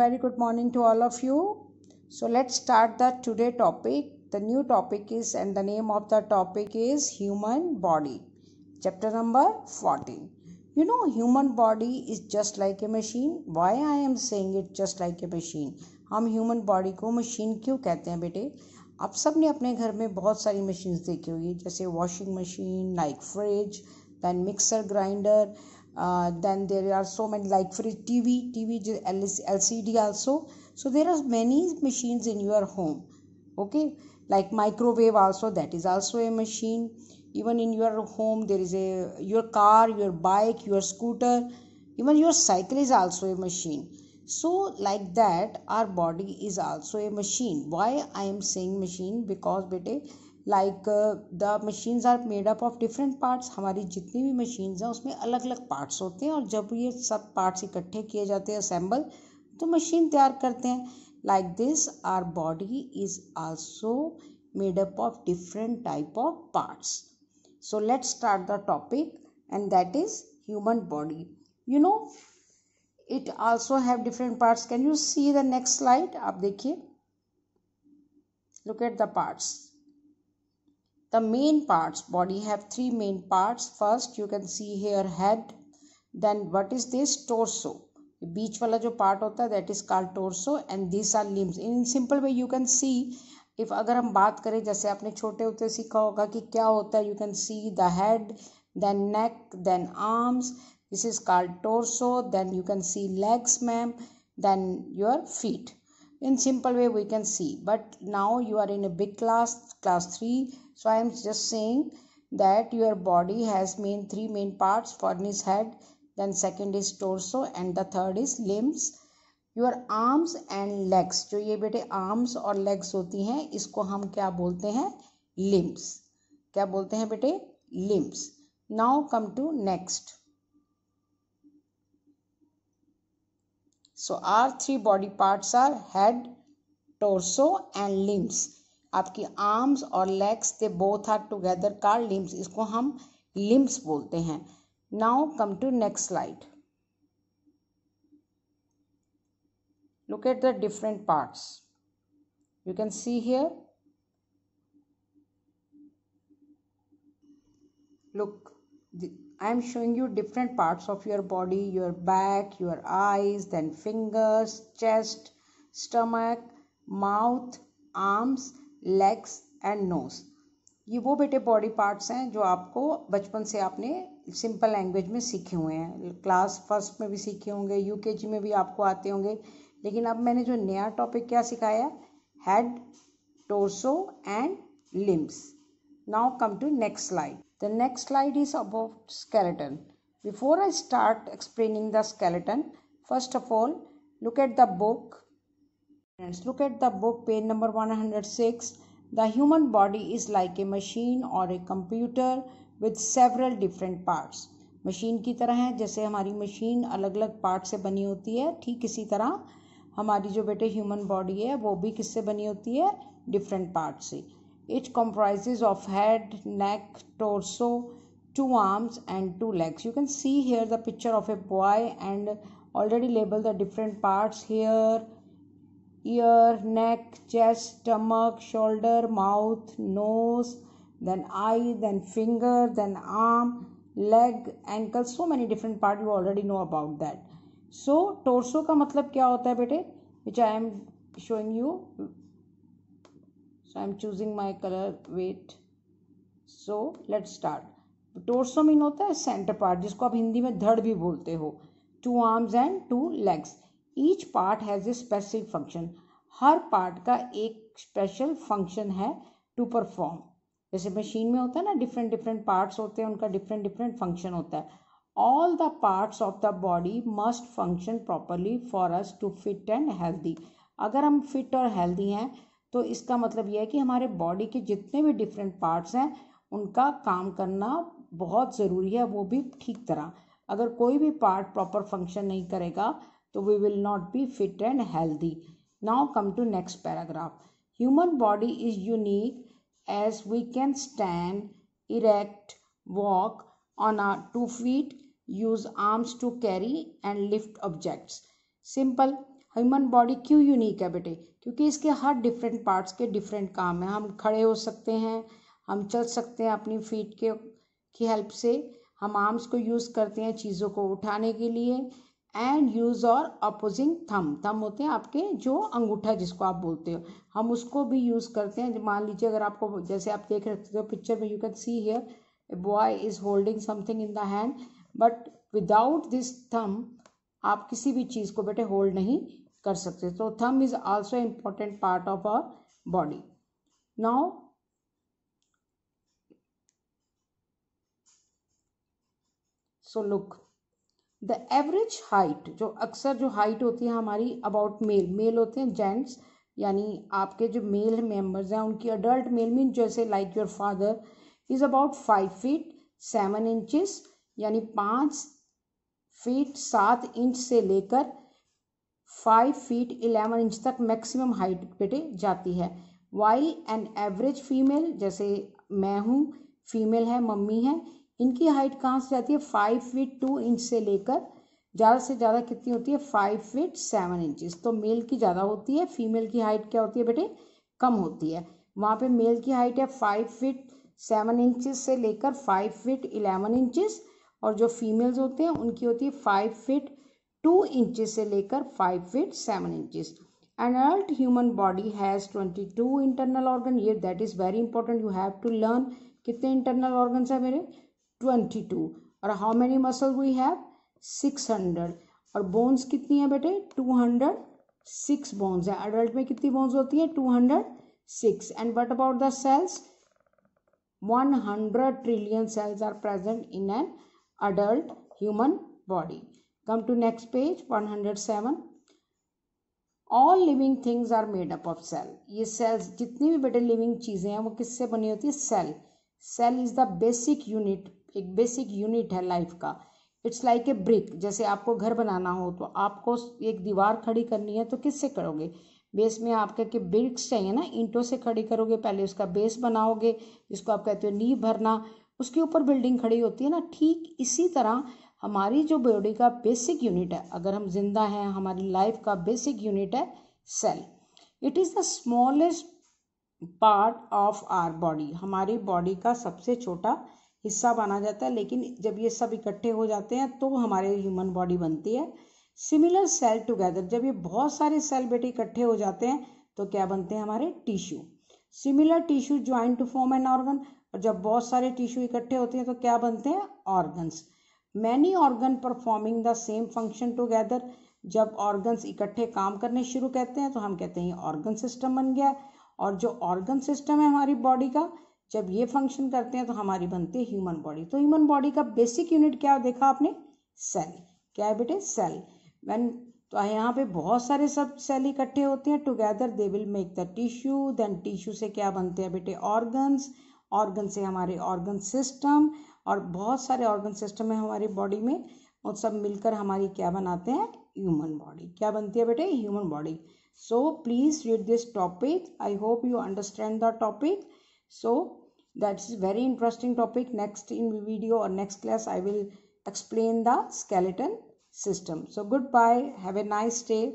very good morning to all of you so let's start the today topic the new topic is and the name of the topic is human body chapter number 14 you know human body is just like a machine why i am saying it just like a machine हम human body को machine क्यों कहते हैं बेटे आप सब ने अपने घर में बहुत सारी मशीन्स देखी होगी जैसे washing machine like fridge then mixer grinder uh, then there are so many like for tv tv lcd also so there are many machines in your home okay like microwave also that is also a machine even in your home there is a your car your bike your scooter even your cycle is also a machine so like that our body is also a machine why i am saying machine because bete like the machines are made up of different parts हमारी जितनी भी machines हैं उसमें अलग अलग parts होते हैं और जब ये सब पार्ट्स इकट्ठे किए जाते हैं असेंबल तो मशीन तैयार करते हैं like this our body is also made up of different type of parts so let's start the topic and that is human body you know it also have different parts can you see the next slide आप देखिए look at the parts the main parts body have three main parts first you can see here head then what is this torso beach wala jo part hota that is called torso and these are limbs in simple way you can see if agar hum baat kare jaise aapne chote hote sikha hoga ki kya hota you can see the head then neck then arms this is called torso then you can see legs ma'am then your feet in simple way we can see but now you are in a big class class 3 so i am just saying that your body has main three main parts one is head then second is torso and the third is limbs your arms and legs जो ये बेटे arms और legs होती हैं इसको हम क्या बोलते हैं लिम्स क्या बोलते हैं बेटे limbs now come to next so our three body parts are head torso and limbs आपकी आर्म्स और legs they both are together called limbs इसको हम लिम्स बोलते हैं now come to next slide look at the different parts you can see here look I am showing you different parts of your body your back your eyes then fingers chest stomach mouth arms legs and nose ये वो बेटे body parts हैं जो आपको बचपन से आपने simple language में सीखे हुए हैं क्लास फर्स्ट में भी सीखे होंगे यू में भी आपको आते होंगे लेकिन अब मैंने जो नया टॉपिक क्या सिखाया head torso and limbs now come to next slide the next slide is about skeleton before I start explaining the skeleton first of all look at the book Let's look at the book, page number 106. The human body is like a machine or a computer with several different parts. machine की तरह है जैसे हमारी machine अलग अलग part से बनी होती है ठीक इसी तरह हमारी जो बेटे human body है वो भी किससे बनी होती है different parts से it comprises of head neck torso two arms and two legs you can see here the picture of a boy and already label the different parts here ear, neck, chest, stomach, shoulder, mouth, nose, then eye, then finger, then arm, leg, ankle, so many different parts you already know about that. so, torso ka matlab kya hota hai bete? Which I am showing you. So, I am choosing my color, wait So, let's start. Torso mean hota hai center part, jisko आप hindi mein dhad bhi bolte ho. Two arms and two legs. Each part has a specific function. हर part का एक special function है to perform जैसे machine में होता है ना डिफरेंट डिफरेंट पार्ट्स होते हैं उनका डिफरेंट डिफरेंट फंक्शन होता है all the parts of the body must function properly for us to fit and healthy अगर हम फिट और हेल्दी हैं तो इसका मतलब यह है कि हमारे बॉडी के जितने भी डिफरेंट पार्ट्स हैं उनका काम करना बहुत ज़रूरी है वो भी ठीक तरह अगर कोई भी पार्ट प्रॉपर फंक्शन नहीं करेगा तो we will not be fit and healthy Now come to next paragraph. Human body is unique as we can stand, erect, walk on our two feet, use arms to carry and lift objects. Simple human body क्यों unique है बेटे क्योंकि इसके हर different parts के different काम हैं हम खड़े हो सकते हैं हम चल सकते हैं अपनी फीट के की हेल्प से हम आर्म्स को यूज़ करते हैं चीज़ों को उठाने के लिए एंड यूज़ और अपोजिंग थम थम होते हैं आपके जो अंगूठा जिसको आप बोलते हो हम उसको भी यूज़ करते हैं मान लीजिए अगर आपको जैसे आप देख रखते हो पिक्चर में you can see here boy is holding something in the hand but without this thumb आप किसी भी चीज़ को बेटे होल्ड नहीं कर सकते तो thumb is also important part of our body now so look the average height जो अक्सर जो हाइट होती है हमारी अबाउट मेल मेल होते हैं जेंट्स यानी आपके जो मेल मेंबर्स हैं उनकी अडल्ट मेल मीन जैसे like your father is about five feet seven inches यानी पाँच फीट सात इंच से लेकर फाइव फीट इलेवन इंच तक मैक्सिमम हाइट बेटे जाती है वाइल एन एवरेज फीमेल जैसे मैं हूँ फीमेल है मम्मी है इनकी हाइट कहाँ से जाती है फाइव फीट टू इंच से लेकर ज़्यादा से ज़्यादा कितनी होती है फाइव फीट सेवन इंचज तो मेल की ज़्यादा होती है फीमेल की हाइट क्या होती है बेटे कम होती है वहाँ पे मेल की हाइट है फाइव फीट सेवन इंचज से लेकर फाइव फीट इलेवन इंचज और जो फीमेल्स होते हैं उनकी होती है फाइव फीट टू इंचज से लेकर five feet seven inches an adult human body has twenty two internal organ ये that is very important you have to learn कितने इंटरनल ऑर्गन्स है मेरे ट्वेंटी टू और how many muscle we have hundred और bones कितनी है बेटे two hundred six bones है अडल्ट में कितनी बोन्स होती है hundred six and what about the cells one hundred trillion cells are present in an adult human body come to next page one hundred seven all living things are made up of cell ये cells जितनी भी बेटे living चीज़ें हैं वो किससे बनी होती है cell cell is the basic unit एक बेसिक यूनिट है लाइफ का इट्स लाइक ए ब्रिक जैसे आपको घर बनाना हो तो आपको एक दीवार खड़ी करनी है तो किससे करोगे बेस में आपके के ब्रिक्स चाहिए ना ईंटों से खड़ी करोगे पहले उसका बेस बनाओगे जिसको आप कहते हो नींव भरना उसके ऊपर बिल्डिंग खड़ी होती है ना ठीक इसी तरह हमारी जो बॉडी का बेसिक यूनिट है अगर हम जिंदा हैं हमारी लाइफ का बेसिक यूनिट है cell it is the smallest part of our body हमारी बॉडी का सबसे छोटा हिस्सा माना जाता है लेकिन जब ये सब इकट्ठे हो जाते हैं तो हमारे ह्यूमन बॉडी बनती है सिमिलर सेल टुगेदर जब ये बहुत सारे सेल बेटे इकट्ठे हो जाते हैं तो क्या बनते हैं हमारे tissue similar tissue join to form an organ और जब बहुत सारे टिश्यू इकट्ठे होते हैं तो क्या बनते हैं organs many organ performing the same function together जब ऑर्गन्स इकट्ठे काम करने शुरू करते हैं तो हम कहते हैं ऑर्गन सिस्टम बन गया और जो ऑर्गन सिस्टम है हमारी बॉडी का जब ये फंक्शन करते हैं तो हमारी बनती है ह्यूमन बॉडी तो ह्यूमन बॉडी का बेसिक यूनिट क्या देखा आपने सेल क्या है बेटे सेल वैन तो यहाँ पे बहुत सारे सब सेल इकट्ठे होते हैं together they will make the tissue then tissue से क्या बनते हैं बेटे ऑर्गन्स ऑर्गन से हमारे ऑर्गन सिस्टम और बहुत सारे ऑर्गन सिस्टम है हमारी बॉडी में और सब मिलकर हमारी क्या बनाते हैं ह्यूमन बॉडी क्या बनती है बेटे human body so please read this topic I hope you understand the topic so that's very interesting topic next in video or next class i will explain the skeleton system so goodbye have a nice day